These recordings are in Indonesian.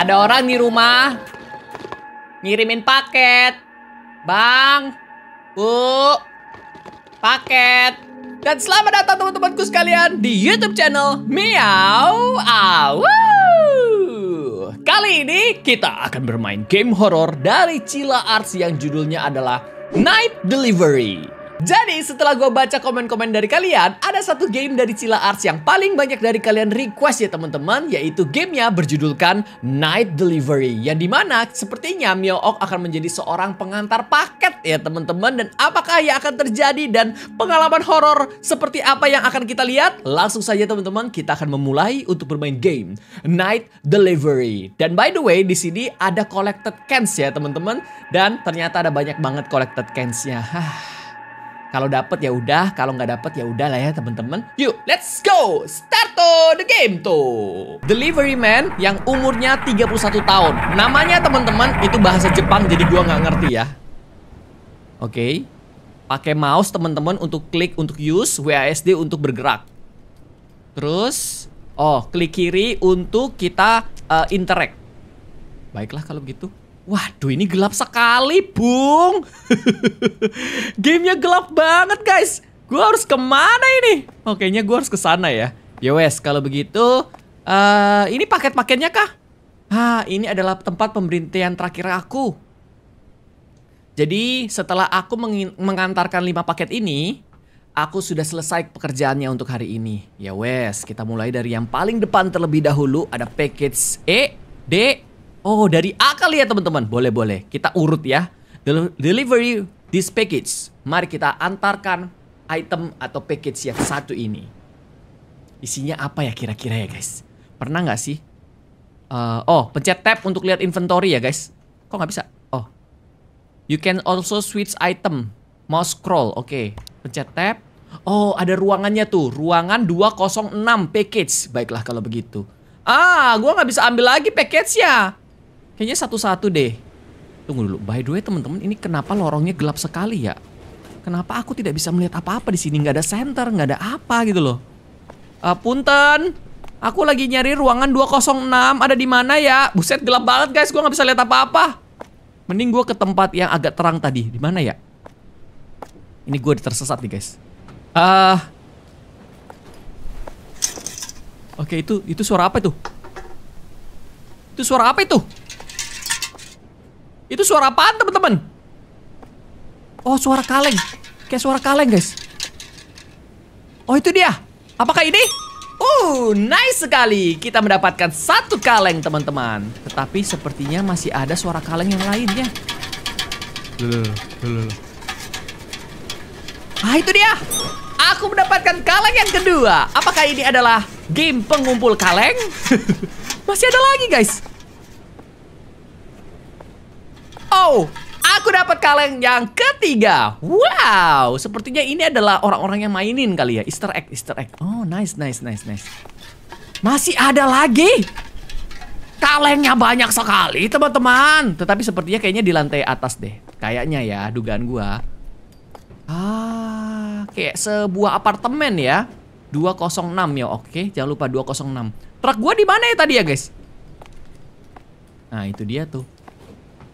Ada orang di rumah ngirimin paket. Bang, Bu, paket. Dan selamat datang teman-temanku sekalian di YouTube channel Miau Awu. Kali ini kita akan bermain game horor dari Cila Arts yang judulnya adalah Night Delivery. Jadi setelah gue baca komen-komen dari kalian, ada satu game dari Cila Arts yang paling banyak dari kalian request ya teman-teman, yaitu gamenya berjudulkan Night Delivery, yang dimana sepertinya Mio Ok akan menjadi seorang pengantar paket ya teman-teman, dan apakah yang akan terjadi dan pengalaman horor seperti apa yang akan kita lihat? Langsung saja teman-teman, kita akan memulai untuk bermain game Night Delivery. Dan by the way, di sini ada collected cans ya teman-teman, dan ternyata ada banyak banget collected cansnya. Kalau dapet ya udah, kalau nggak dapet ya udah lah ya temen-temen. Yuk, let's go. Start to the game tuh. Delivery man yang umurnya 31 tahun. Namanya temen-temen itu bahasa Jepang jadi gua nggak ngerti ya. Oke. Okay. Pakai mouse temen-temen untuk klik untuk use, WASD untuk bergerak. Terus oh, klik kiri untuk kita uh, interact. Baiklah kalau begitu. Waduh ini gelap sekali bung Gamenya gelap banget guys Gue harus kemana ini? Oke nya gue harus kesana ya Ya wes kalau begitu uh, Ini paket-paketnya kah? Ah ini adalah tempat pemberhentian terakhir aku Jadi setelah aku meng mengantarkan 5 paket ini Aku sudah selesai pekerjaannya untuk hari ini Yowes ya kita mulai dari yang paling depan terlebih dahulu Ada package E, D, Oh, dari A kali ya teman-teman. Boleh, boleh. Kita urut ya. Del delivery this package. Mari kita antarkan item atau package yang satu ini. Isinya apa ya kira-kira ya guys? Pernah nggak sih? Uh, oh, pencet tab untuk lihat inventory ya guys. Kok nggak bisa? Oh. You can also switch item. Mouse scroll, oke. Okay. Pencet tab. Oh, ada ruangannya tuh. Ruangan 206 package. Baiklah kalau begitu. Ah, gua nggak bisa ambil lagi package ya. Kayaknya satu-satu deh. Tunggu dulu. By the way teman-teman, ini kenapa lorongnya gelap sekali ya? Kenapa aku tidak bisa melihat apa-apa di sini? Nggak ada center, nggak ada apa gitu loh. Uh, punten, aku lagi nyari ruangan 206. Ada di mana ya? Buset, gelap banget guys. Gue nggak bisa lihat apa-apa. Mending gue ke tempat yang agak terang tadi. Di mana ya? Ini gue tersesat nih guys. Ah. Uh, Oke, okay, itu itu suara apa itu? Itu suara apa itu? Itu suara apaan teman-teman? Oh suara kaleng Kayak suara kaleng guys Oh itu dia Apakah ini? Uh, nice sekali Kita mendapatkan satu kaleng teman-teman Tetapi sepertinya masih ada suara kaleng yang lainnya Ah itu dia Aku mendapatkan kaleng yang kedua Apakah ini adalah game pengumpul kaleng? masih ada lagi guys Oh, aku dapat kaleng yang ketiga. Wow, sepertinya ini adalah orang-orang yang mainin kali ya. Easter egg, Easter egg. Oh, nice, nice, nice, nice. Masih ada lagi. Kalengnya banyak sekali, teman-teman. Tetapi sepertinya kayaknya di lantai atas deh. Kayaknya ya, dugaan gua. Ah, kayak sebuah apartemen ya. 206 ya, oke. Jangan lupa 206. Truk gua di mana ya tadi ya, guys? Nah, itu dia tuh.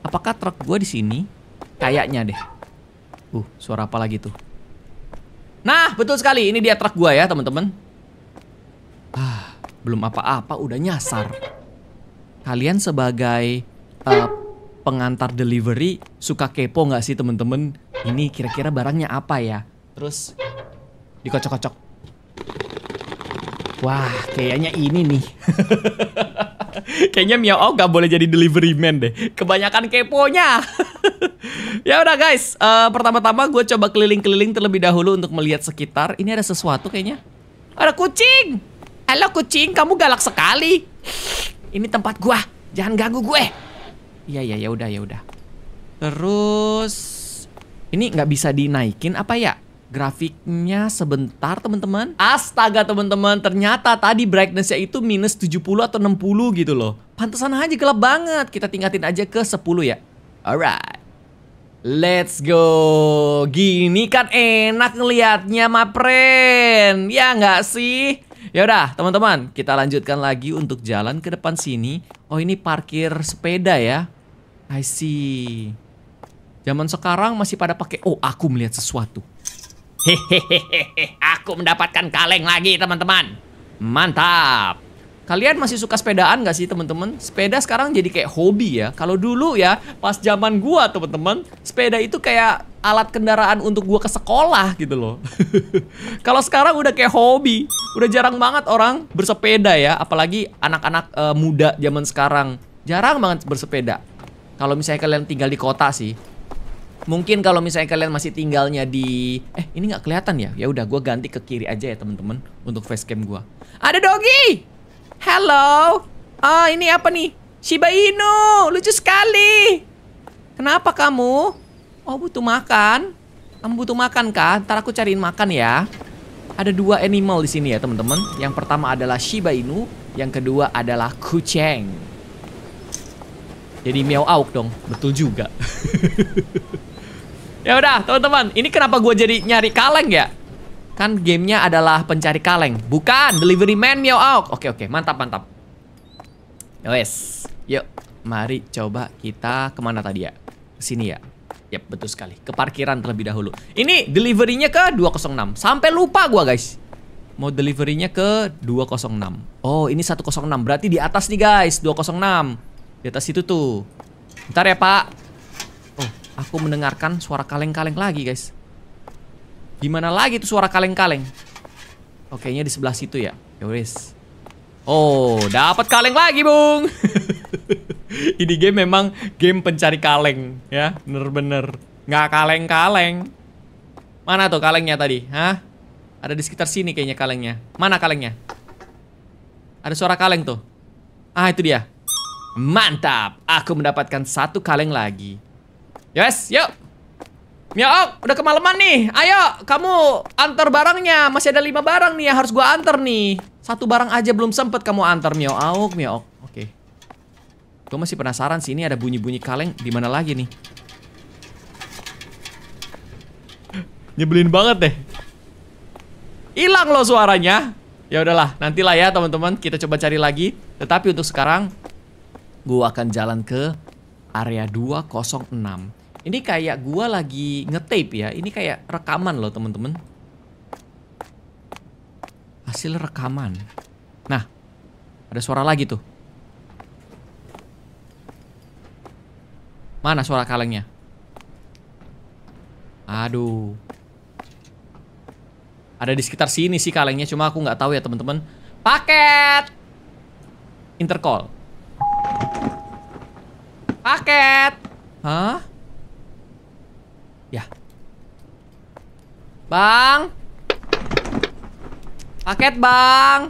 Apakah truk gue di sini? Kayaknya deh. Uh, suara apa lagi tuh? Nah, betul sekali. Ini dia truk gue ya, teman-teman. Ah, belum apa-apa udah nyasar. Kalian sebagai uh, pengantar delivery suka kepo nggak sih temen-temen? Ini kira-kira barangnya apa ya? Terus dikocok-kocok. Wah, kayaknya ini nih. Kayaknya Miao Oh gak boleh jadi delivery man deh. Kebanyakan keponya. ya udah guys, uh, pertama-tama gue coba keliling-keliling terlebih dahulu untuk melihat sekitar. Ini ada sesuatu kayaknya. Ada kucing. Halo kucing, kamu galak sekali. Ini tempat gue. Jangan ganggu gue. Iya iya ya udah ya udah. Terus ini nggak bisa dinaikin apa ya? grafiknya sebentar teman-teman. Astaga teman-teman, ternyata tadi brightnessnya itu minus 70 atau 60 gitu loh. Pantesan aja gelap banget. Kita tingkatin aja ke 10 ya. Alright. Let's go. Gini kan enak ngeliatnya my friend. Ya nggak sih? yaudah teman-teman, kita lanjutkan lagi untuk jalan ke depan sini. Oh, ini parkir sepeda ya. I see. Zaman sekarang masih pada pakai oh, aku melihat sesuatu. Hehehe, aku mendapatkan kaleng lagi teman-teman. Mantap. Kalian masih suka sepedaan gak sih teman-teman? Sepeda sekarang jadi kayak hobi ya. Kalau dulu ya, pas zaman gua teman-teman, sepeda itu kayak alat kendaraan untuk gua ke sekolah gitu loh. Kalau sekarang udah kayak hobi. Udah jarang banget orang bersepeda ya, apalagi anak-anak uh, muda zaman sekarang. Jarang banget bersepeda. Kalau misalnya kalian tinggal di kota sih, Mungkin kalau misalnya kalian masih tinggalnya di eh ini nggak kelihatan ya. Ya udah gue ganti ke kiri aja ya, teman-teman, untuk facecam gue. Ada doggy. Hello. Ah, ini apa nih? Shiba Inu. Lucu sekali. Kenapa kamu? Oh, butuh makan. Kamu butuh makan kah? Ntar aku cariin makan ya. Ada dua animal di sini ya, teman-teman. Yang pertama adalah Shiba Inu, yang kedua adalah kucing. Jadi miau auk dong. Betul juga. Ya udah, teman-teman, ini kenapa gue jadi nyari kaleng ya? Kan gamenya adalah pencari kaleng, bukan delivery man miau out. Oke oke, mantap mantap. Yes, ya yuk, mari coba kita kemana tadi ya? ke Sini ya. Yap, betul sekali. Ke parkiran terlebih dahulu. Ini deliverynya ke 206. Sampai lupa gue guys. Mau deliverynya ke 206. Oh, ini 106. Berarti di atas nih, guys. 206. Di atas itu tuh. Ntar ya, Pak. Aku mendengarkan suara kaleng-kaleng lagi guys Gimana lagi tuh suara kaleng-kaleng? Oke, oh, nya di sebelah situ ya. Yoris. Ya oh, dapat kaleng lagi, Bung. Ini game memang game pencari kaleng, ya. Bener-bener. Nggak kaleng-kaleng. Mana tuh kalengnya tadi? Hah? Ada di sekitar sini kayaknya kalengnya. Mana kalengnya? Ada suara kaleng tuh. Ah, itu dia. Mantap. Aku mendapatkan satu kaleng lagi. Yes, yuk. Miaok, ya, oh, udah kemalaman nih. Ayo, kamu antar barangnya. Masih ada lima barang nih yang harus gua antar nih. Satu barang aja belum sempet kamu antar, auk, Miaok. Oke. Okay. Gue masih penasaran sih ini ada bunyi-bunyi kaleng di mana lagi nih. Nyebelin banget deh. Hilang loh suaranya. Ya udahlah, nantilah ya teman-teman, kita coba cari lagi. Tetapi untuk sekarang gue akan jalan ke area 206. Ini kayak gua lagi ngetip ya. Ini kayak rekaman loh temen-temen. Hasil rekaman. Nah, ada suara lagi tuh. Mana suara kalengnya? Aduh. Ada di sekitar sini sih kalengnya, cuma aku nggak tahu ya teman-teman. Paket. Intercall. Paket. Hah? Ya. Bang. Paket, Bang.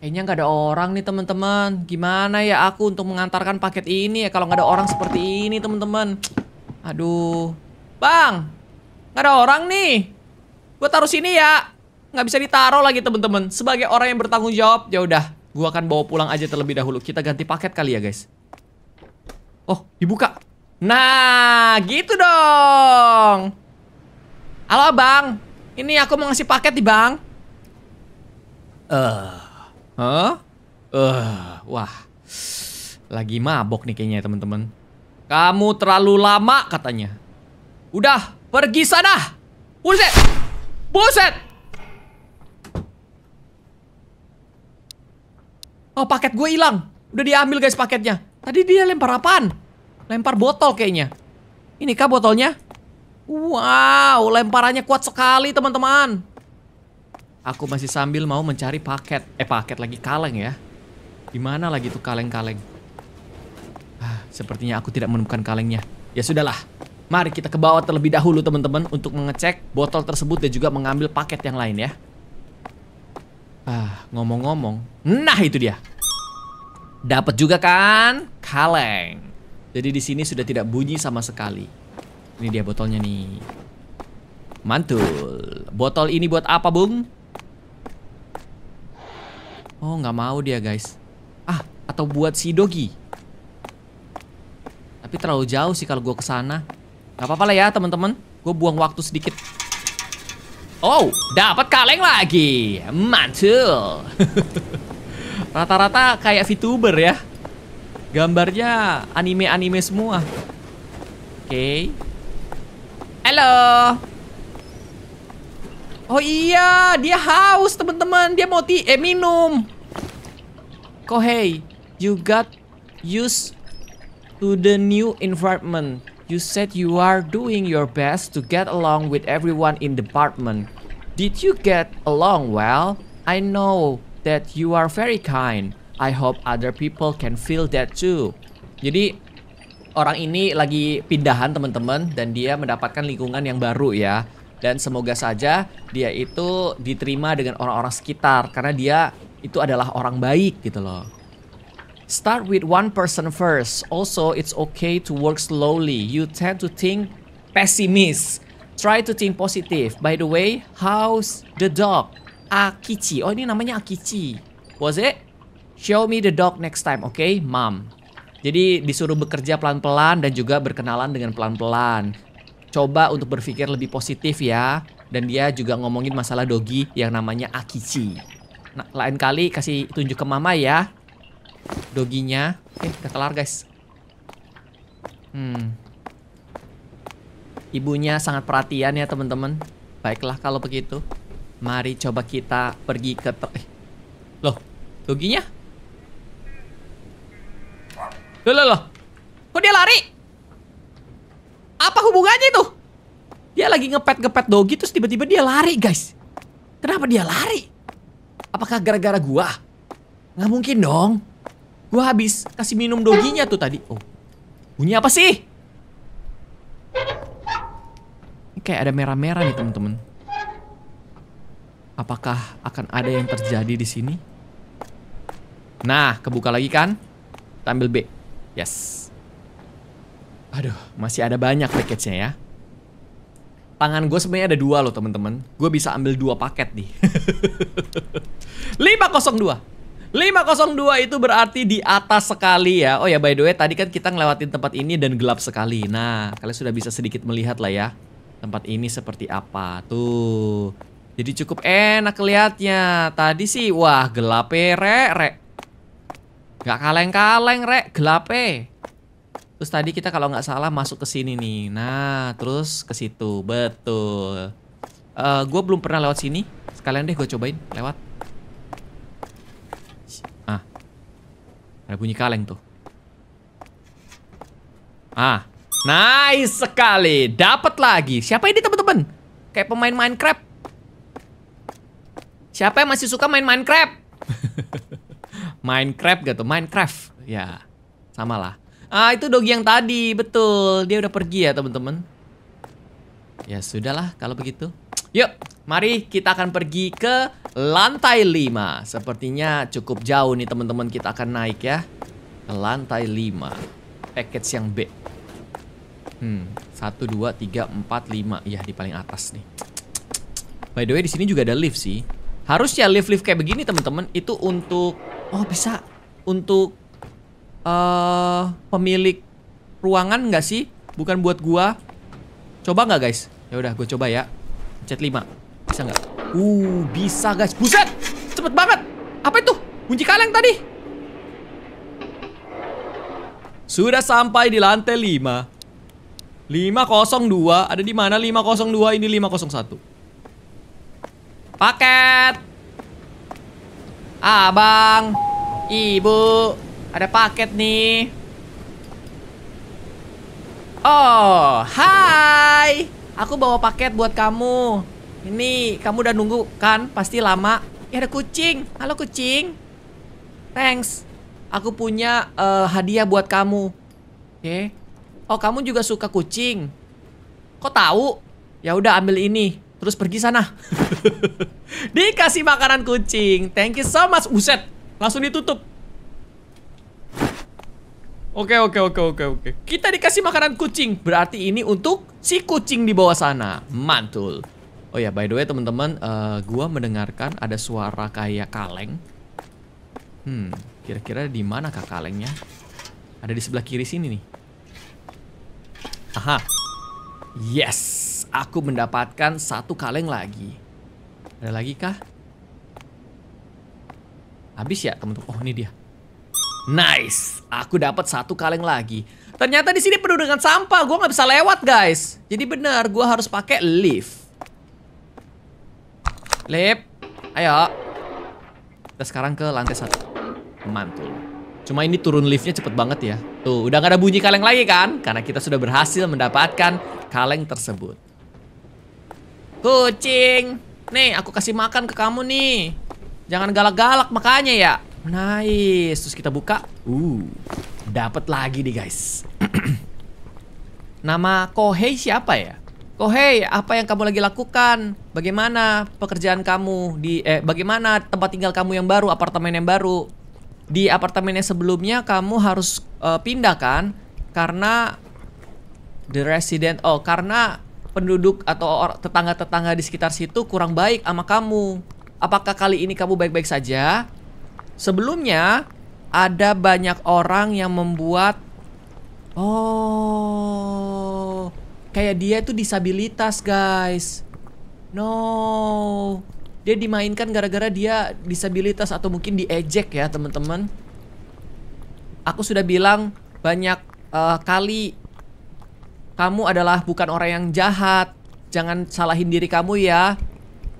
Kayaknya nggak ada orang nih, teman-teman. Gimana ya aku untuk mengantarkan paket ini ya kalau nggak ada orang seperti ini, teman-teman. Aduh. Bang. Nggak ada orang nih. Gue taruh sini ya. Nggak bisa ditaruh lagi, teman-teman. Sebagai orang yang bertanggung jawab, ya udah. Gue akan bawa pulang aja terlebih dahulu. Kita ganti paket kali ya, guys. Oh, dibuka. Nah, gitu dong. Halo, Bang. Ini aku mau ngasih paket di Bang. Eh. Uh. Huh? Eh, uh. wah. Lagi mabok nih kayaknya, ya, teman-teman. Kamu terlalu lama katanya. Udah, pergi sana. Buset. Buset. Oh, paket gue hilang. Udah diambil guys paketnya. Tadi dia lempar apaan? Lempar botol kayaknya. Ini kah botolnya? Wow, lemparannya kuat sekali teman-teman. Aku masih sambil mau mencari paket. Eh paket lagi kaleng ya. Gimana lagi tuh kaleng-kaleng? Ah, sepertinya aku tidak menemukan kalengnya. Ya sudahlah. Mari kita ke bawah terlebih dahulu teman-teman untuk mengecek botol tersebut dan juga mengambil paket yang lain ya. Ah, ngomong-ngomong. Nah, itu dia. Dapat juga kan? Kaleng. Jadi di sini sudah tidak bunyi sama sekali. Ini dia botolnya nih. Mantul. Botol ini buat apa, Bung? Oh, nggak mau dia, guys. Ah, atau buat si Dogi. Tapi terlalu jauh sih kalau gue kesana. Gak apa-apa lah ya, teman-teman. Gue buang waktu sedikit. Oh, dapat kaleng lagi. Mantul. Rata-rata kayak VTuber ya. Gambarnya anime-anime semua. Oke. Okay. Halo. Oh iya, dia haus teman-teman. Dia mau ti eh minum. Kohei, you got used to the new environment. You said you are doing your best to get along with everyone in the department. Did you get along well? I know that you are very kind. I hope other people can feel that too. Jadi orang ini lagi pindahan teman-teman dan dia mendapatkan lingkungan yang baru ya. Dan semoga saja dia itu diterima dengan orang-orang sekitar karena dia itu adalah orang baik gitu loh. Start with one person first. Also, it's okay to work slowly. You tend to think pessimist. Try to think positive. By the way, how's the dog? Akichi. Oh, ini namanya Akichi. Was it? Show me the dog next time, oke, okay, mom. Jadi disuruh bekerja pelan-pelan dan juga berkenalan dengan pelan-pelan. Coba untuk berpikir lebih positif ya. Dan dia juga ngomongin masalah dogi yang namanya Akichi. Nah, lain kali kasih tunjuk ke mama ya. Doginya. Oke, eh, udah kelar guys. Hmm. Ibunya sangat perhatian ya teman-teman. Baiklah kalau begitu. Mari coba kita pergi ke... Eh. Loh, doginya? Loh, loh, loh. Kok dia lari? Apa hubungannya itu? Dia lagi ngepet-ngepet doggy terus tiba-tiba dia lari, guys. Kenapa dia lari? Apakah gara-gara gua? Nggak mungkin dong. Gua habis kasih minum doginya tuh tadi. Oh. Bunyi apa sih? Ini kayak ada merah-merah nih, teman-teman. Apakah akan ada yang terjadi di sini? Nah, kebuka lagi kan? Kita ambil B. Yes. Aduh, masih ada banyak package-nya ya. Tangan gue sebenarnya ada dua loh temen-temen. Gue bisa ambil dua paket nih. 502. 502 itu berarti di atas sekali ya. Oh ya by the way tadi kan kita ngelewatin tempat ini dan gelap sekali. Nah kalian sudah bisa sedikit melihat lah ya. Tempat ini seperti apa tuh. Jadi cukup enak kelihatnya. Tadi sih wah gelap re re. Gak kaleng-kaleng, Rek. Gelape. Terus tadi kita kalau nggak salah masuk ke sini nih. Nah, terus ke situ. Betul. Uh, eh, gue belum pernah lewat sini. Sekalian deh gue cobain lewat. Ah. Ada bunyi kaleng tuh. Ah. Nice sekali. Dapat lagi. Siapa ini teman-teman? Kayak pemain Minecraft. Siapa yang masih suka main Minecraft? Minecraft gak tuh? Minecraft. Ya, sama lah. Ah, itu Dogi yang tadi, betul. Dia udah pergi ya, teman-teman. Ya, sudahlah kalau begitu. Yuk, mari kita akan pergi ke lantai 5. Sepertinya cukup jauh nih, teman-teman. Kita akan naik ya. Ke lantai 5. Package yang B. Hmm, 1 2 3 4 5. Ya, di paling atas nih. By the way, di sini juga ada lift sih. Harusnya lift-lift kayak begini teman-teman itu untuk oh bisa untuk uh, pemilik ruangan nggak sih? Bukan buat gua. Coba nggak guys? Ya udah, gua coba ya. Chat 5. Bisa nggak? Uh, bisa guys. Buset! Cepet banget. Apa itu? Kunci kaleng tadi. Sudah sampai di lantai 5. 502. Ada di mana 502? Ini 501. Paket. Abang, Ibu, ada paket nih. Oh, hai. Aku bawa paket buat kamu. Ini kamu udah nunggu kan? Pasti lama. Ya ada kucing. Halo kucing. Thanks. Aku punya uh, hadiah buat kamu. Oke. Okay. Oh, kamu juga suka kucing. Kok tahu? Ya udah ambil ini. Terus pergi sana. Dikasih makanan kucing. Thank you so much. Uset. Langsung ditutup. Oke, oke, oke, oke, oke. Kita dikasih makanan kucing. Berarti ini untuk si kucing di bawah sana. Mantul. Oh ya, by the way teman-teman, uh, gua mendengarkan ada suara kayak kaleng. Hmm, kira-kira di mana kak kalengnya? Ada di sebelah kiri sini nih. Aha. Yes. Aku mendapatkan satu kaleng lagi. Ada lagi kah? Habis ya, teman-teman. Oh, ini dia. Nice. Aku dapat satu kaleng lagi. Ternyata di sini penuh dengan sampah. Gue nggak bisa lewat, guys. Jadi benar, gue harus pakai lift. Lift. Ayo. Kita sekarang ke lantai satu. Mantul. Cuma ini turun liftnya cepet banget ya. Tuh, udah gak ada bunyi kaleng lagi kan? Karena kita sudah berhasil mendapatkan kaleng tersebut. Kucing. Nih, aku kasih makan ke kamu nih. Jangan galak-galak makanya ya. Nice. Terus kita buka. Uh, dapat lagi nih guys. Nama Kohei siapa ya? Kohei, apa yang kamu lagi lakukan? Bagaimana pekerjaan kamu di eh bagaimana tempat tinggal kamu yang baru, apartemen yang baru? Di apartemen yang sebelumnya kamu harus uh, pindah kan? Karena the resident oh, karena penduduk atau tetangga-tetangga di sekitar situ kurang baik sama kamu. Apakah kali ini kamu baik-baik saja? Sebelumnya ada banyak orang yang membuat oh kayak dia itu disabilitas, guys. No. Dia dimainkan gara-gara dia disabilitas atau mungkin diejek ya, teman-teman. Aku sudah bilang banyak uh, kali kamu adalah bukan orang yang jahat. Jangan salahin diri kamu ya.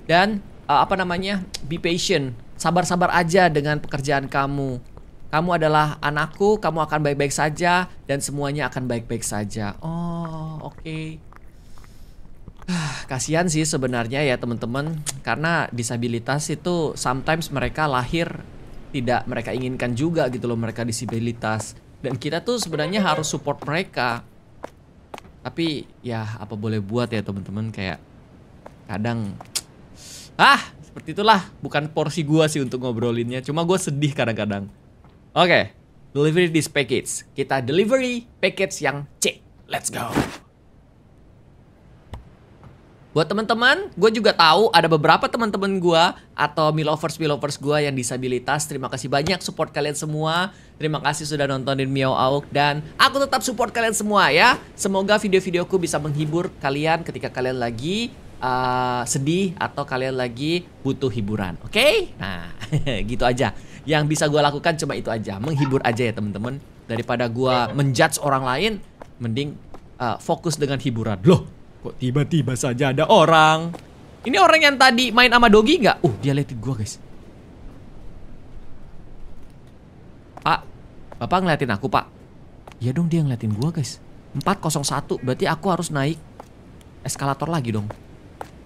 Dan uh, apa namanya? Be patient. Sabar-sabar aja dengan pekerjaan kamu. Kamu adalah anakku, kamu akan baik-baik saja dan semuanya akan baik-baik saja. Oh, oke. Okay. Kasihan sih sebenarnya ya teman-teman karena disabilitas itu sometimes mereka lahir tidak mereka inginkan juga gitu loh mereka disabilitas dan kita tuh sebenarnya harus support mereka tapi ya apa boleh buat ya teman-teman kayak kadang ah seperti itulah bukan porsi gua sih untuk ngobrolinnya cuma gua sedih kadang-kadang oke okay, delivery this package kita delivery package yang C let's go Buat teman-teman, gue juga tahu ada beberapa teman-teman gue atau milovers milovers gue yang disabilitas. Terima kasih banyak support kalian semua. Terima kasih sudah nontonin Miao Auk dan aku tetap support kalian semua ya. Semoga video-videoku bisa menghibur kalian ketika kalian lagi uh, sedih atau kalian lagi butuh hiburan. Oke? Okay? Nah, gitu aja. Yang bisa gue lakukan cuma itu aja, menghibur aja ya teman-teman. Daripada gue menjudge orang lain, mending uh, fokus dengan hiburan. Loh, Kok tiba-tiba saja ada orang? Ini orang yang tadi main sama Dogi nggak? Uh, dia liatin gua, guys. Pak, Bapak ngeliatin aku, Pak. Iya dong, dia ngeliatin gua, guys. 401, berarti aku harus naik eskalator lagi dong.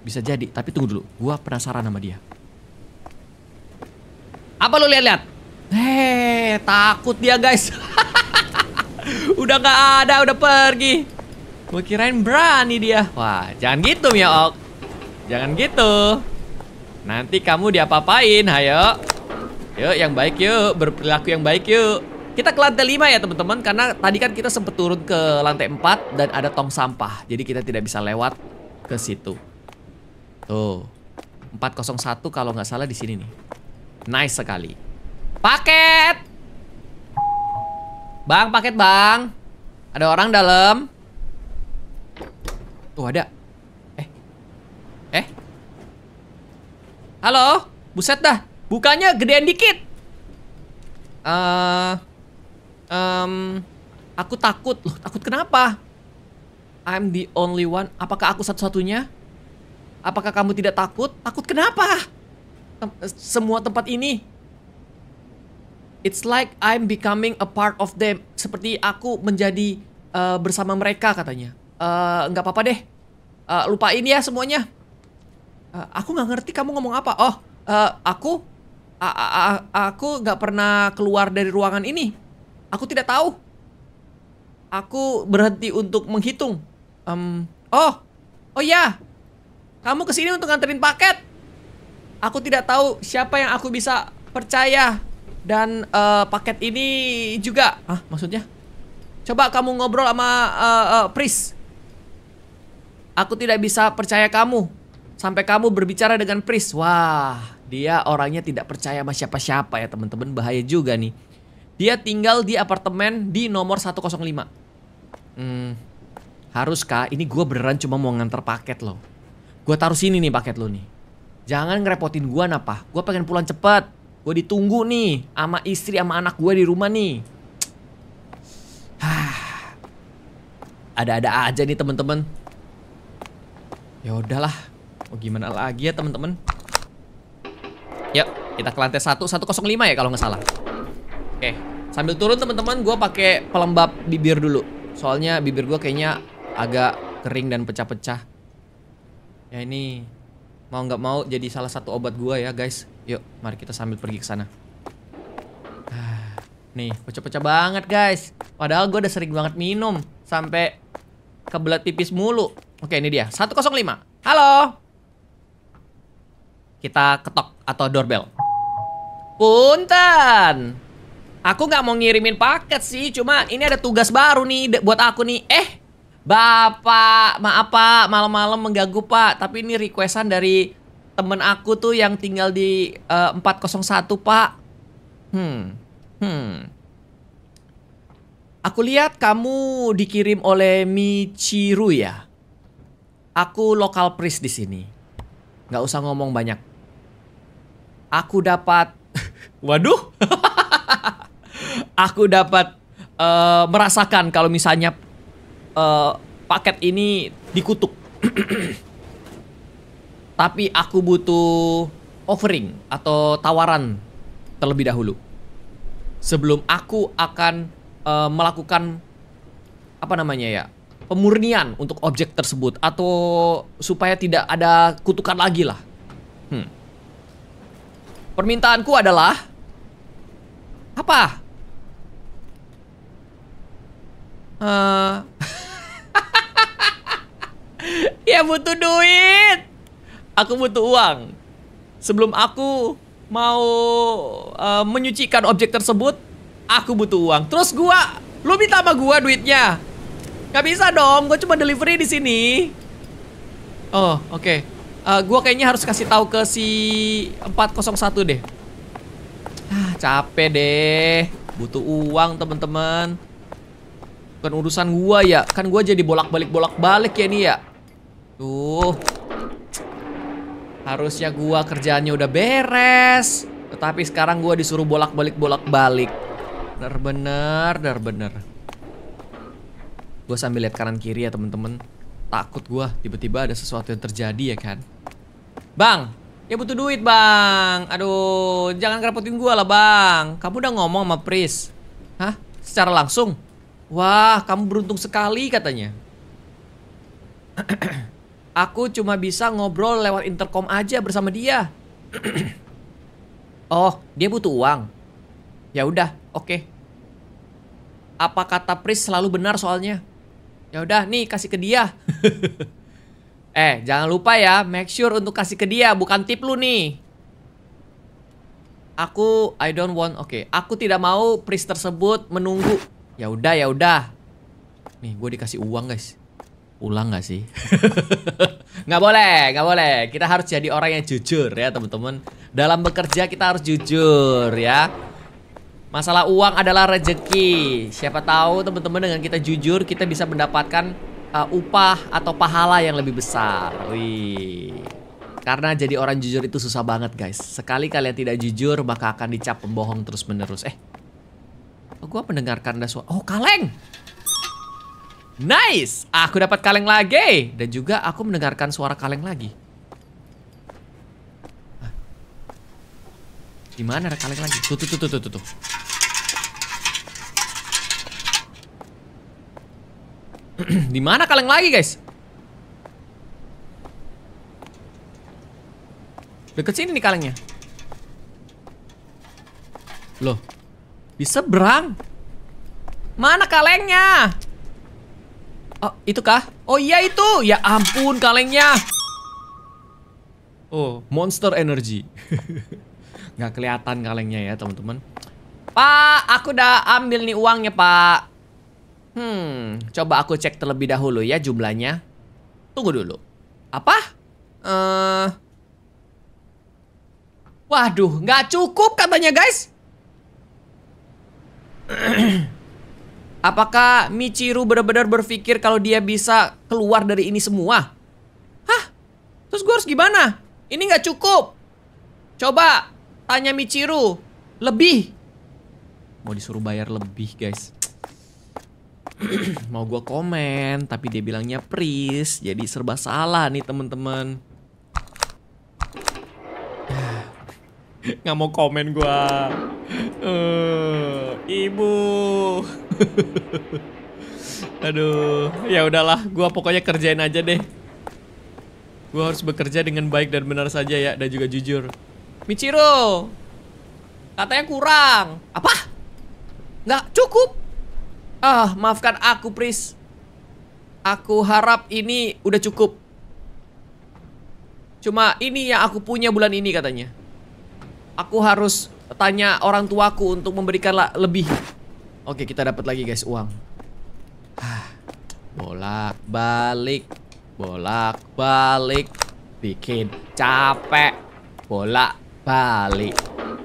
Bisa jadi, tapi tunggu dulu. Gua penasaran sama dia. Apa lo liat-liat? Hei, takut dia, guys. udah nggak ada, udah pergi. Gue kirain berani dia. Wah, jangan gitu, ok Jangan gitu. Nanti kamu diapa-apain, hayo. Yuk, yang baik yuk. Berperilaku yang baik yuk. Kita ke lantai 5 ya, teman-teman. Karena tadi kan kita sempat turun ke lantai 4 dan ada tong sampah. Jadi kita tidak bisa lewat ke situ. Tuh. 401 kalau nggak salah di sini nih. Nice sekali. Paket! Bang, paket bang. Ada orang dalam. Tuh oh, ada. Eh. Eh. Halo? Buset dah. Bukanya gedean dikit. Eh uh, um, aku takut. Loh, takut kenapa? I'm the only one. Apakah aku satu-satunya? Apakah kamu tidak takut? Takut kenapa? Tem eh, semua tempat ini. It's like I'm becoming a part of them. Seperti aku menjadi uh, bersama mereka katanya. Eh, nggak uh, apa-apa deh. Uh, lupain ya semuanya. Uh, aku nggak ngerti kamu ngomong apa. Oh, uh, aku a -a -a aku nggak pernah keluar dari ruangan ini. Aku tidak tahu. Aku berhenti untuk menghitung. Um, oh, oh ya, kamu kesini untuk nganterin paket. Aku tidak tahu siapa yang aku bisa percaya dan uh, paket ini juga. Ah, maksudnya? Coba kamu ngobrol sama uh, uh, Pris. Aku tidak bisa percaya kamu sampai kamu berbicara dengan Pris. Wah, dia orangnya tidak percaya sama siapa-siapa ya teman-teman, bahaya juga nih. Dia tinggal di apartemen di nomor 105. Hmm, haruskah ini gue beneran cuma mau nganter paket loh. Gue taruh sini nih paket lo nih. Jangan ngerepotin gue napa, gue pengen pulang cepet. Gue ditunggu nih sama istri sama anak gue di rumah nih. Ada-ada aja nih teman-teman. Ya udahlah. Oh gimana lagi ya teman-teman? Yuk, kita ke lantai 1 105 ya kalau nggak salah. Oke, sambil turun teman-teman gue pakai pelembab bibir dulu. Soalnya bibir gue kayaknya agak kering dan pecah-pecah. Ya ini mau nggak mau jadi salah satu obat gue ya guys. Yuk, mari kita sambil pergi ke sana. Ah, nih, pecah-pecah banget guys. Padahal gue udah sering banget minum sampai kebelat pipis mulu. Oke, ini dia. 105. Halo. Kita ketok atau doorbell. Punten. Aku nggak mau ngirimin paket sih, cuma ini ada tugas baru nih buat aku nih. Eh, Bapak, maaf Pak, malam-malam mengganggu Pak. Tapi ini requestan dari temen aku tuh yang tinggal di uh, eh, 401 Pak. Hmm, hmm. Aku lihat kamu dikirim oleh Michiru ya. Aku lokal priest di sini. Nggak usah ngomong banyak. Aku dapat, waduh, aku dapat uh, merasakan kalau misalnya uh, paket ini dikutuk. Tapi aku butuh offering atau tawaran terlebih dahulu. Sebelum aku akan uh, melakukan apa namanya ya? pemurnian untuk objek tersebut atau supaya tidak ada kutukan lagi lah. Hmm. Permintaanku adalah apa? Uh... ya butuh duit. Aku butuh uang. Sebelum aku mau uh, menyucikan objek tersebut, aku butuh uang. Terus gua, lu minta sama gua duitnya. Gak bisa dong, gue cuma delivery di sini. Oh, oke. Okay. Uh, eh, gue kayaknya harus kasih tahu ke si 401 deh. Ah, capek deh. Butuh uang, teman-teman. Bukan urusan gue ya. Kan gue jadi bolak-balik bolak-balik ya ini ya. Tuh. Harusnya gue kerjaannya udah beres. Tetapi sekarang gue disuruh bolak-balik bolak-balik. Bener-bener, bener-bener gue sambil lihat kanan kiri ya temen-temen takut gue tiba-tiba ada sesuatu yang terjadi ya kan bang ya butuh duit bang aduh jangan kerepotin gue lah bang kamu udah ngomong sama Pris hah secara langsung wah kamu beruntung sekali katanya aku cuma bisa ngobrol lewat intercom aja bersama dia oh dia butuh uang ya udah oke okay. apa kata Pris selalu benar soalnya Ya udah nih kasih ke dia. eh, jangan lupa ya, make sure untuk kasih ke dia, bukan tip lu nih. Aku I don't want. Oke, okay. aku tidak mau priest tersebut menunggu. Ya udah, ya udah. Nih, gue dikasih uang, guys. Ulang nggak sih? nggak boleh, nggak boleh. Kita harus jadi orang yang jujur ya, teman-teman. Dalam bekerja kita harus jujur ya. Masalah uang adalah rejeki. Siapa tahu teman-teman dengan kita jujur kita bisa mendapatkan uh, upah atau pahala yang lebih besar. Wih. Karena jadi orang jujur itu susah banget, guys. Sekali kalian tidak jujur, maka akan dicap pembohong terus-menerus. Eh. Oh, gua mendengarkan ada suara. Oh, kaleng. Nice. Aku dapat kaleng lagi dan juga aku mendengarkan suara kaleng lagi. Di mana ada kaleng lagi? Tuh tuh tuh tuh tuh tuh. Di mana kaleng lagi, guys? Deket sini nih kalengnya. Loh. Di seberang. Mana kalengnya? Oh, itu kah? Oh iya itu. Ya ampun kalengnya. Oh, monster energy. nggak kelihatan kalengnya ya teman-teman Pak aku udah ambil nih uangnya pak Hmm coba aku cek terlebih dahulu ya jumlahnya Tunggu dulu Apa? Uh... Waduh nggak cukup katanya guys Apakah Michiru benar-benar berpikir kalau dia bisa keluar dari ini semua? Hah? Terus gue harus gimana? Ini nggak cukup. Coba Tanya Michiru. Lebih. Mau disuruh bayar lebih, guys. Mau gue komen, tapi dia bilangnya please. Jadi serba salah nih, temen-temen. Nggak mau komen gue. Uh, ibu. Aduh, ya udahlah, gue pokoknya kerjain aja deh. gue harus bekerja dengan baik dan benar saja ya dan juga jujur. Michiro. Katanya kurang. Apa? Nggak cukup. Ah, maafkan aku, Pris. Aku harap ini udah cukup. Cuma ini yang aku punya bulan ini katanya. Aku harus tanya orang tuaku untuk memberikan lebih. Oke, kita dapat lagi guys uang. Ah, bolak-balik, bolak-balik bikin capek. Bolak balik.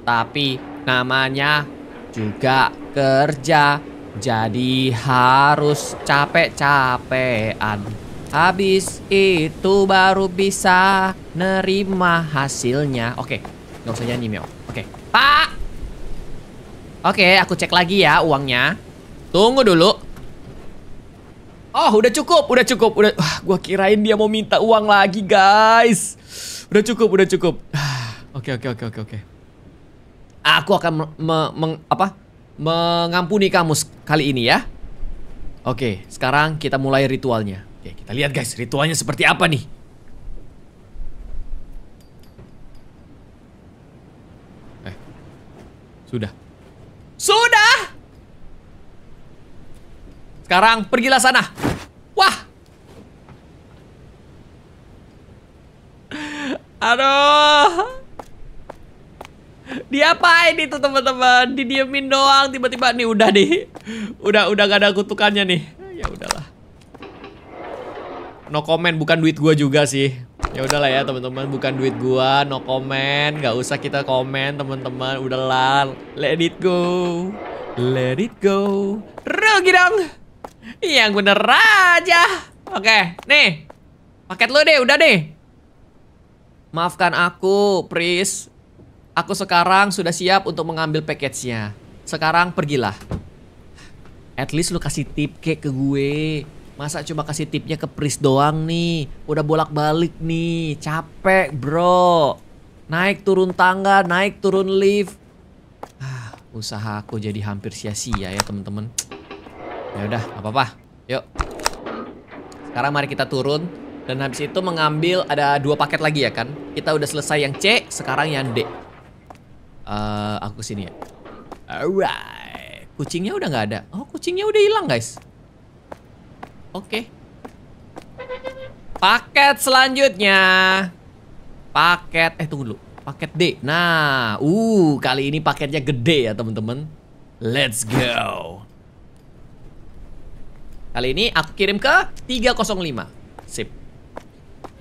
Tapi namanya juga kerja. Jadi harus capek-capean. Habis itu baru bisa nerima hasilnya. Oke, gak usah nyanyi, Mio. Oke, Pak. Oke, aku cek lagi ya uangnya. Tunggu dulu. Oh, udah cukup, udah cukup, udah. Wah, gua kirain dia mau minta uang lagi, guys. Udah cukup, udah cukup. Ah. Oke oke oke oke oke. Aku akan me me apa? Mengampuni kamu kali ini ya. Oke, sekarang kita mulai ritualnya. Oke, kita lihat guys, ritualnya seperti apa nih. Eh. Sudah. Sudah. Sekarang pergilah sana. Wah. Aduh ngapain itu teman-teman? Didiemin doang tiba-tiba nih udah deh. Udah udah gak ada kutukannya nih. Ya udahlah. No comment bukan duit gua juga sih. Ya udahlah ya teman-teman, bukan duit gua, no comment, nggak usah kita komen teman-teman, udahlah, let it go, let it go, rugi dong, iya, yang bener aja, oke, nih, paket lo deh, udah deh, maafkan aku, please, Aku sekarang sudah siap untuk mengambil package-nya. Sekarang pergilah. At least lu kasih tip ke ke gue. Masa cuma kasih tipnya ke Pris doang nih? Udah bolak-balik nih. Capek, bro. Naik turun tangga, naik turun lift. Ah, usaha aku jadi hampir sia-sia ya, teman-teman. Ya udah, apa-apa. Yuk. Sekarang mari kita turun. Dan habis itu mengambil ada dua paket lagi ya kan Kita udah selesai yang C Sekarang yang D Uh, aku sini ya. Alright. Kucingnya udah nggak ada. Oh, kucingnya udah hilang, guys. Oke. Okay. Paket selanjutnya. Paket eh tunggu dulu. Paket D. Nah, uh kali ini paketnya gede ya, temen-temen. Let's go. Kali ini aku kirim ke 305. Sip.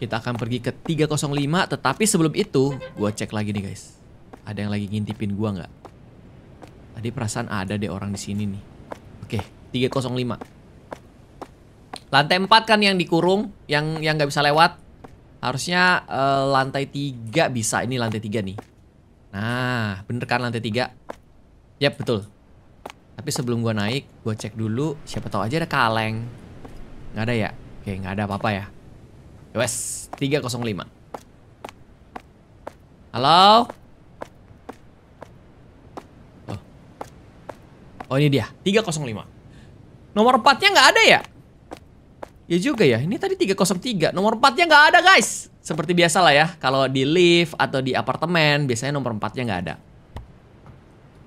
Kita akan pergi ke 305, tetapi sebelum itu gua cek lagi nih, guys ada yang lagi ngintipin gua nggak? Tadi perasaan ada deh orang di sini nih. Oke, 305. Lantai 4 kan yang dikurung, yang yang nggak bisa lewat. Harusnya uh, lantai 3 bisa. Ini lantai 3 nih. Nah, bener kan lantai 3? Yap, betul. Tapi sebelum gua naik, gua cek dulu siapa tahu aja ada kaleng. Nggak ada ya? Oke, nggak ada apa-apa ya. Wes, 305. Halo? Oh ini dia, 305. Nomor 4-nya nggak ada ya? Ya juga ya, ini tadi 303. Nomor 4-nya nggak ada guys. Seperti biasa lah ya, kalau di lift atau di apartemen, biasanya nomor 4-nya nggak ada.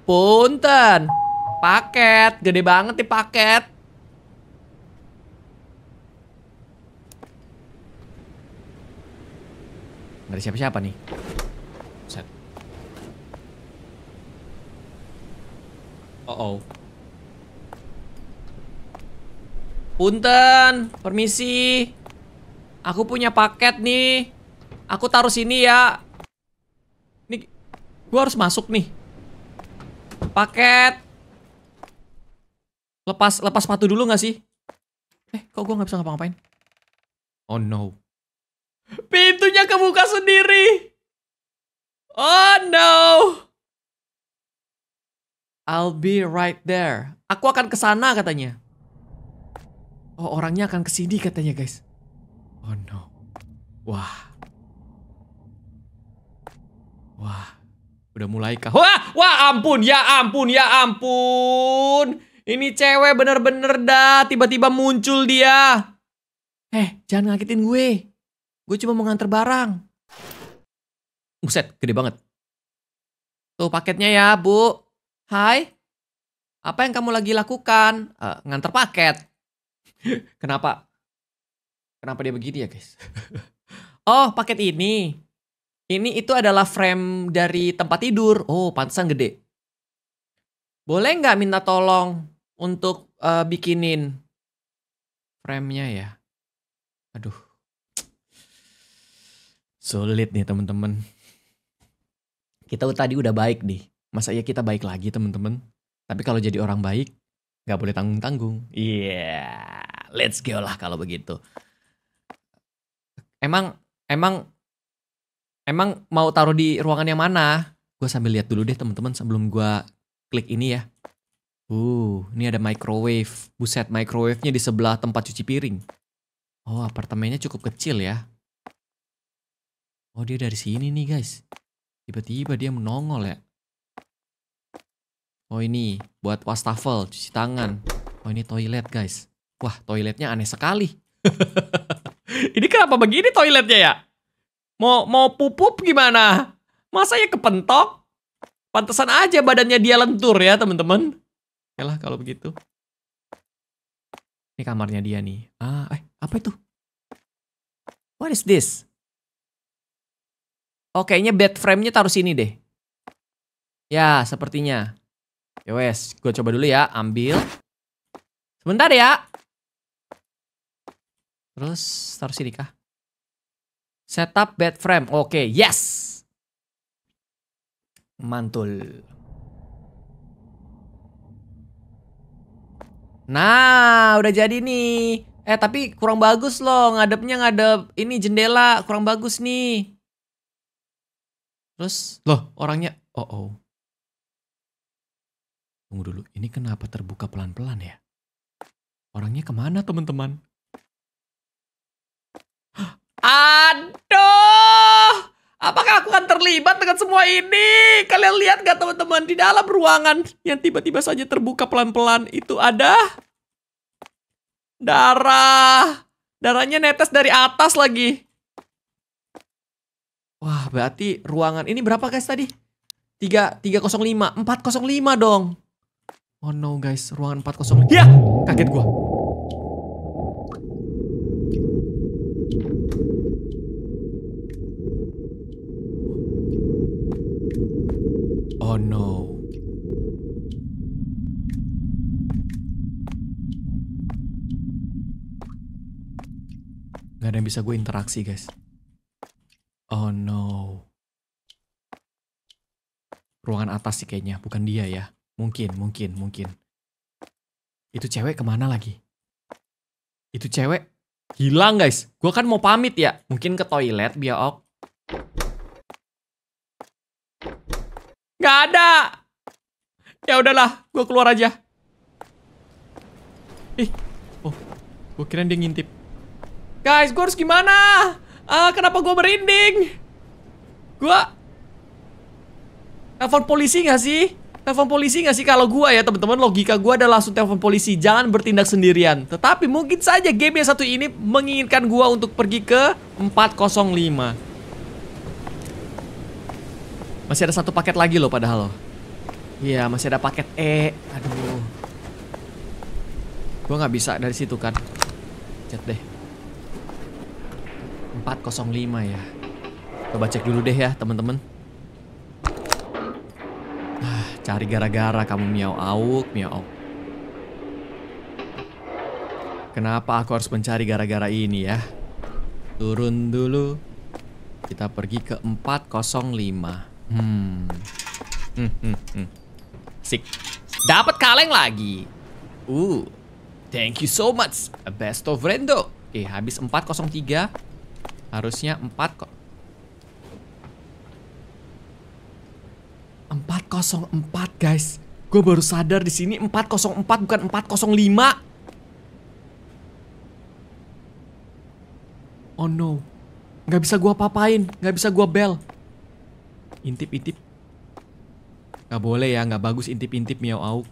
Punten, paket, gede banget nih paket. Gak ada siapa-siapa nih. Oh oh. Punten, permisi. Aku punya paket nih. Aku taruh sini ya. Nih, gua harus masuk nih. Paket. Lepas lepas sepatu dulu nggak sih? Eh, kok gua nggak bisa ngapa-ngapain? Oh no. Pintunya kebuka sendiri. Oh no. I'll be right there. Aku akan ke sana katanya. Oh, orangnya akan ke sini katanya, guys. Oh no. Wah. Wah. Udah mulai kah? Wah, wah ampun, ya ampun, ya ampun. Ini cewek bener-bener dah tiba-tiba muncul dia. Eh, jangan ngakitin gue. Gue cuma mau nganter barang. Buset, gede banget. Tuh paketnya ya, Bu. Hai, apa yang kamu lagi lakukan? Uh, eh, ngantar paket. Kenapa? Kenapa dia begini ya guys? oh, paket ini. Ini itu adalah frame dari tempat tidur. Oh, pantesan gede. Boleh nggak minta tolong untuk uh, bikinin frame-nya ya? Aduh. Sulit nih teman-teman. Kita tadi udah baik nih. Masa iya kita baik lagi teman-teman? Tapi kalau jadi orang baik, nggak boleh tanggung-tanggung. Iya, yeah, let's go lah kalau begitu. Emang, emang, emang mau taruh di ruangan yang mana? Gue sambil lihat dulu deh teman-teman sebelum gue klik ini ya. Uh, ini ada microwave. Buset, microwave-nya di sebelah tempat cuci piring. Oh, apartemennya cukup kecil ya. Oh, dia dari sini nih guys. Tiba-tiba dia menongol ya. Oh ini buat wastafel, cuci tangan. Oh ini toilet guys. Wah toiletnya aneh sekali. ini kenapa begini toiletnya ya? Mau mau pupup gimana? Masa ya kepentok? Pantesan aja badannya dia lentur ya teman-teman. Yalah kalau begitu. Ini kamarnya dia nih. Ah, eh apa itu? What is this? Oh kayaknya bed frame-nya taruh sini deh. Ya sepertinya. Ya wes, gue coba dulu ya, ambil. Sebentar ya. Terus taruh sini kah? Setup bed frame. Oke, okay, yes. Mantul. Nah, udah jadi nih. Eh, tapi kurang bagus loh. Ngadepnya ngadep ini jendela. Kurang bagus nih. Terus, loh orangnya. Oh, oh. Tunggu dulu, ini kenapa terbuka pelan-pelan ya? Orangnya kemana teman-teman? Aduh! Apakah aku akan terlibat dengan semua ini? Kalian lihat gak teman-teman? Di dalam ruangan yang tiba-tiba saja terbuka pelan-pelan itu ada... Darah! Darahnya netes dari atas lagi. Wah, berarti ruangan ini berapa guys tadi? 3, 305, 405 dong. Oh no guys, ruangan 40. Ya, kaget gua. Oh no. Gak ada yang bisa gue interaksi guys. Oh no. Ruangan atas sih kayaknya, bukan dia ya. Mungkin, mungkin, mungkin. Itu cewek kemana lagi? Itu cewek hilang guys. Gue kan mau pamit ya. Mungkin ke toilet biar ok. Gak ada. Ya udahlah, gue keluar aja. Ih, oh, gue kira dia ngintip. Guys, gue harus gimana? Ah, kenapa gue merinding? Gue... Telepon polisi gak sih? telepon polisi nggak sih kalau gua ya teman-teman logika gua adalah langsung telepon polisi jangan bertindak sendirian tetapi mungkin saja game yang satu ini menginginkan gua untuk pergi ke 405 masih ada satu paket lagi loh padahal loh iya masih ada paket E aduh gua nggak bisa dari situ kan chat deh 405 ya coba cek dulu deh ya teman-teman Cari gara-gara kamu miau auk, miau auk. Kenapa aku harus mencari gara-gara ini ya? Turun dulu. Kita pergi ke 405. Hmm. Hmm, hmm, hmm. Sik. Dapat kaleng lagi. Uh. Thank you so much. A best of Rendo. Oke, eh, habis 403. Harusnya 4 kok. 404 guys. Gue baru sadar di sini 404 bukan 405. Oh no. Gak bisa gue papain, gak bisa gue bel. Intip-intip. Gak boleh ya, gak bagus intip-intip miau au.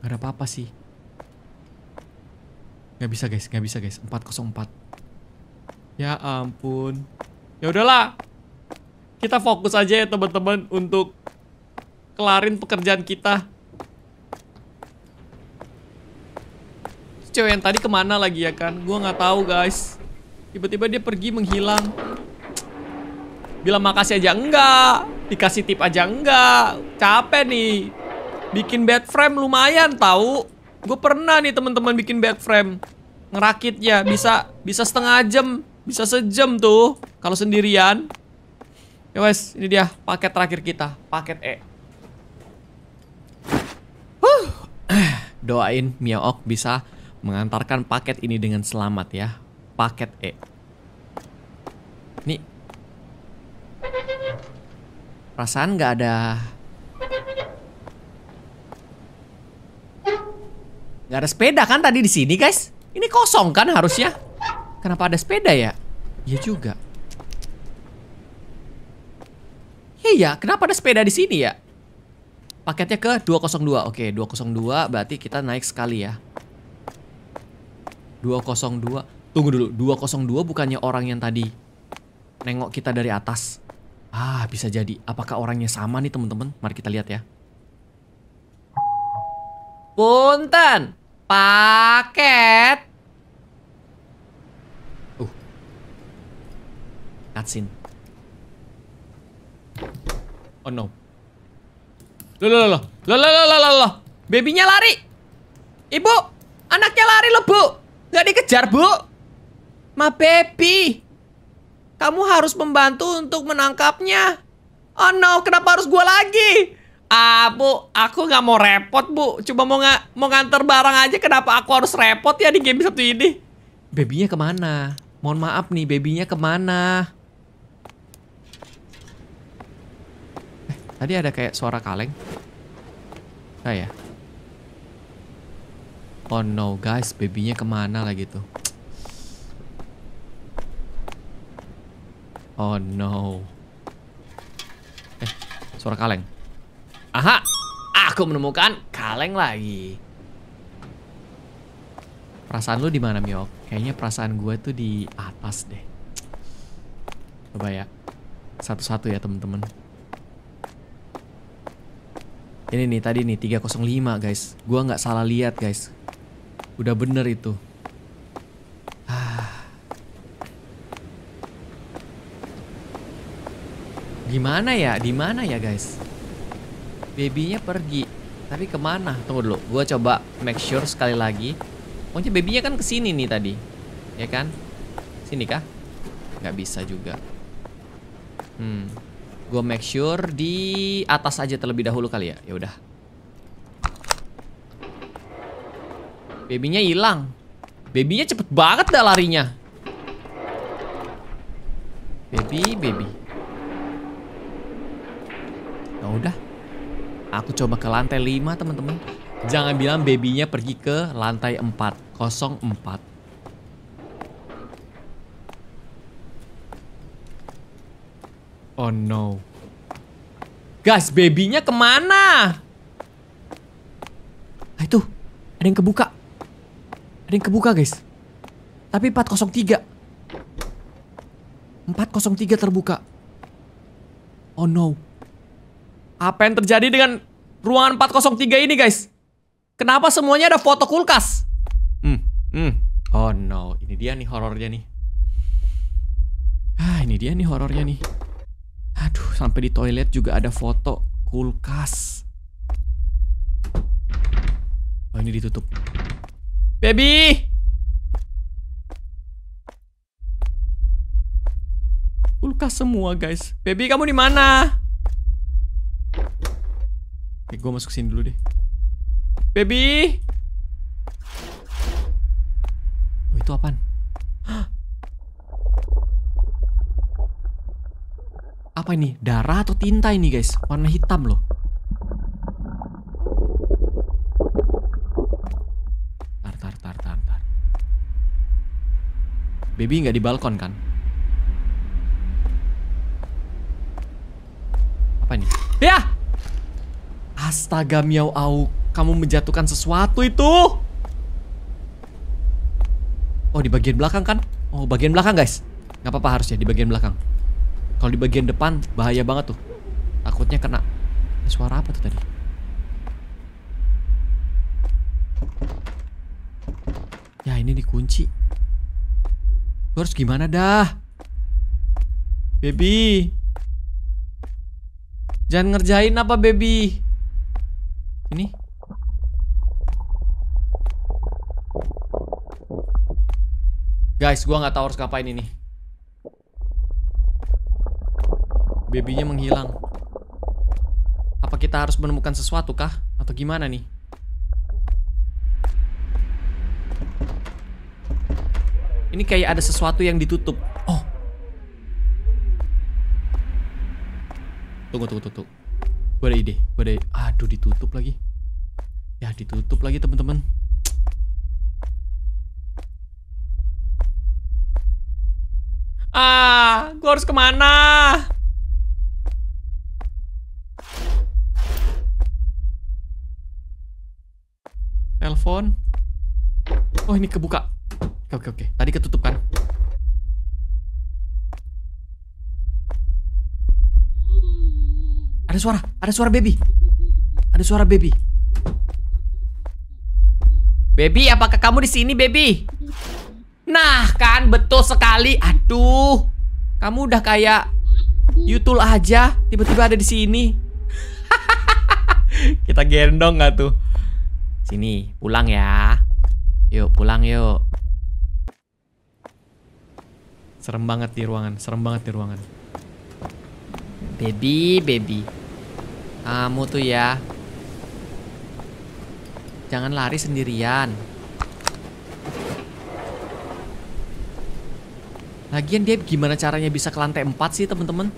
Gak ada apa-apa sih. Gak bisa guys, gak bisa guys. 404. Ya ampun. Ya udahlah kita fokus aja ya teman-teman untuk kelarin pekerjaan kita. Cewek yang tadi kemana lagi ya kan? Gue nggak tahu guys. Tiba-tiba dia pergi menghilang. Bilang makasih aja enggak, dikasih tip aja enggak. Capek nih. Bikin bed frame lumayan tahu. Gue pernah nih teman-teman bikin bed frame. Ngerakitnya bisa bisa setengah jam, bisa sejam tuh kalau sendirian. Ya guys, ini dia paket terakhir kita, paket E. Huh. Doain Miaok bisa mengantarkan paket ini dengan selamat ya. Paket E. Nih. Perasaan nggak ada nggak ada sepeda kan tadi di sini guys? Ini kosong kan harusnya? Kenapa ada sepeda ya? Iya juga. Hei ya, kenapa ada sepeda di sini ya? Paketnya ke 202. Oke, 202 berarti kita naik sekali ya. 202. Tunggu dulu, 202 bukannya orang yang tadi nengok kita dari atas. Ah, bisa jadi. Apakah orangnya sama nih teman-teman? Mari kita lihat ya. Punten, paket. Uh. Cutscene. Oh no. Loh, loh, loh, loh, loh, loh, loh, loh. Babynya lari. Ibu, anaknya lari loh, Bu. Nggak dikejar, Bu. Ma baby. Kamu harus membantu untuk menangkapnya. Oh no, kenapa harus gue lagi? Ah, Bu, aku nggak mau repot, Bu. Cuma mau nggak mau nganter barang aja. Kenapa aku harus repot ya di game seperti ini? Babynya kemana? Mohon maaf nih, babynya kemana? Tadi ada kayak suara kaleng. Ah ya. Oh no guys, babynya kemana lagi tuh? Oh no. Eh, suara kaleng. Aha, aku menemukan kaleng lagi. Perasaan lu di mana, Miok? Kayaknya perasaan gue tuh di atas deh. Coba ya. Satu-satu ya, temen-temen. Ini nih tadi nih 305 guys. gue nggak salah lihat guys. Udah bener itu. Gimana ya? Di mana ya guys? Babynya pergi. Tapi kemana? Tunggu dulu. gue coba make sure sekali lagi. Pokoknya babynya kan kesini nih tadi. Ya kan? Sini kah? Gak bisa juga. Hmm. Gue make sure di atas aja terlebih dahulu kali ya. Ya udah. Babynya hilang. Babynya cepet banget dah larinya. Baby, baby. Nah udah. Aku coba ke lantai 5 teman-teman. Jangan bilang babynya pergi ke lantai 4. 04. Oh no. Guys, babynya kemana? Nah, itu. Ada yang kebuka. Ada yang kebuka, guys. Tapi 403. 403 terbuka. Oh no. Apa yang terjadi dengan ruangan 403 ini, guys? Kenapa semuanya ada foto kulkas? Hmm, hmm. Oh no, ini dia nih horornya nih. Ah, ini dia nih horornya nih. Aduh, sampai di toilet juga ada foto kulkas. Oh, ini ditutup. Baby! Kulkas semua, guys. Baby, kamu di mana? Oke, gue masuk sini dulu deh. Baby! Oh, itu apaan? apa ini? Darah atau tinta ini guys? Warna hitam loh. Tar, tar, tar, tar, tar. Baby nggak di balkon kan? Apa ini? Ya! Astaga miau au. Kamu menjatuhkan sesuatu itu. Oh, di bagian belakang kan? Oh, bagian belakang guys. Gak apa-apa harusnya di bagian belakang. Kalau di bagian depan bahaya banget tuh. Takutnya kena. Suara apa tuh tadi? Ya ini dikunci. Terus harus gimana dah? Baby. Jangan ngerjain apa baby? Ini. Guys, gua nggak tahu harus ngapain ini. Babynya menghilang. Apa kita harus menemukan sesuatu kah? Atau gimana nih? Ini kayak ada sesuatu yang ditutup. Oh. Tunggu, tunggu, tunggu. Gue ada ide. Gue ada ide. Aduh, ditutup lagi. Ya, ditutup lagi, teman-teman. Ah, gue harus kemana? telepon. Oh, ini kebuka. Oke, oke, oke. Tadi ketutup kan? Ada suara, ada suara baby. Ada suara baby. Baby, apakah kamu di sini, baby? Nah, kan betul sekali. Aduh. Kamu udah kayak Yutul aja, tiba-tiba ada di sini. Kita gendong gak tuh? Sini, pulang ya. Yuk, pulang yuk. Serem banget di ruangan, serem banget di ruangan. Baby, baby. Kamu tuh ya. Jangan lari sendirian. Lagian dia gimana caranya bisa ke lantai 4 sih, temen-temen?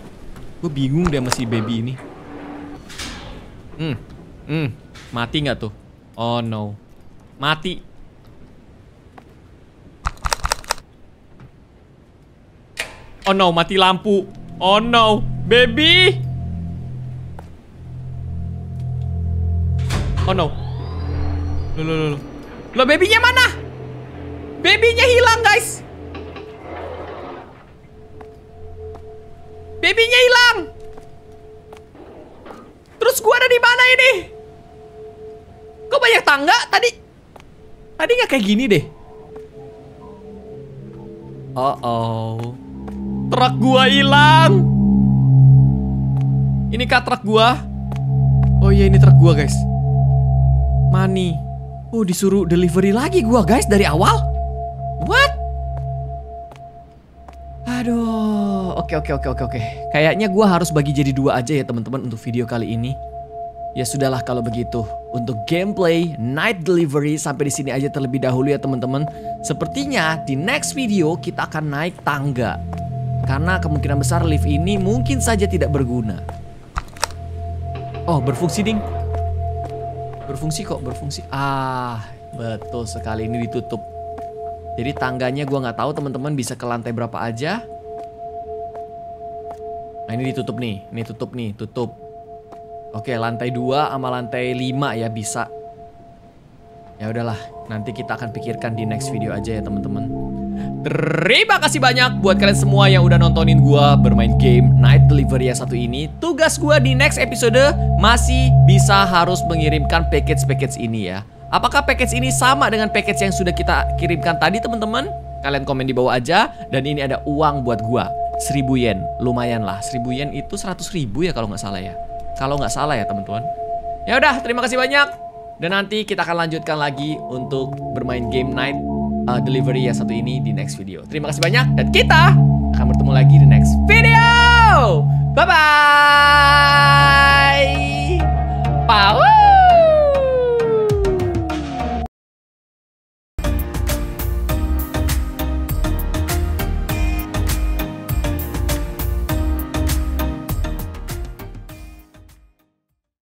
Gue bingung deh masih baby ini. Hmm, hmm, mati nggak tuh? Oh no. Mati. Oh no, mati lampu. Oh no, baby. Oh no. Loh, loh, loh. Loh, babynya mana? Babynya hilang, guys. Babynya hilang. Tadi nggak kayak gini deh. Oh oh. Truk gua hilang. Ini kah truk gua? Oh iya ini truk gua guys. Mani. Oh disuruh delivery lagi gua guys dari awal. What? Aduh, oke oke oke oke oke. Kayaknya gua harus bagi jadi dua aja ya teman-teman untuk video kali ini. Ya sudahlah kalau begitu. Untuk gameplay night delivery sampai di sini aja terlebih dahulu ya teman-teman. Sepertinya di next video kita akan naik tangga. Karena kemungkinan besar lift ini mungkin saja tidak berguna. Oh, berfungsi ding. Berfungsi kok, berfungsi. Ah, betul sekali ini ditutup. Jadi tangganya gua nggak tahu teman-teman bisa ke lantai berapa aja. Nah, ini ditutup nih. Ini tutup nih, tutup. Oke, lantai 2 sama lantai 5 ya bisa. Ya udahlah, nanti kita akan pikirkan di next video aja ya teman-teman. Terima kasih banyak buat kalian semua yang udah nontonin gua bermain game Night Delivery yang satu ini. Tugas gua di next episode masih bisa harus mengirimkan package-package ini ya. Apakah package ini sama dengan package yang sudah kita kirimkan tadi teman-teman? Kalian komen di bawah aja dan ini ada uang buat gua. 1000 yen, lumayan lah. 1000 yen itu seratus ribu ya kalau nggak salah ya. Kalau nggak salah ya teman-teman. Ya udah, terima kasih banyak. Dan nanti kita akan lanjutkan lagi untuk bermain game night uh, delivery yang satu ini di next video. Terima kasih banyak dan kita akan bertemu lagi di next video. Bye bye. Power.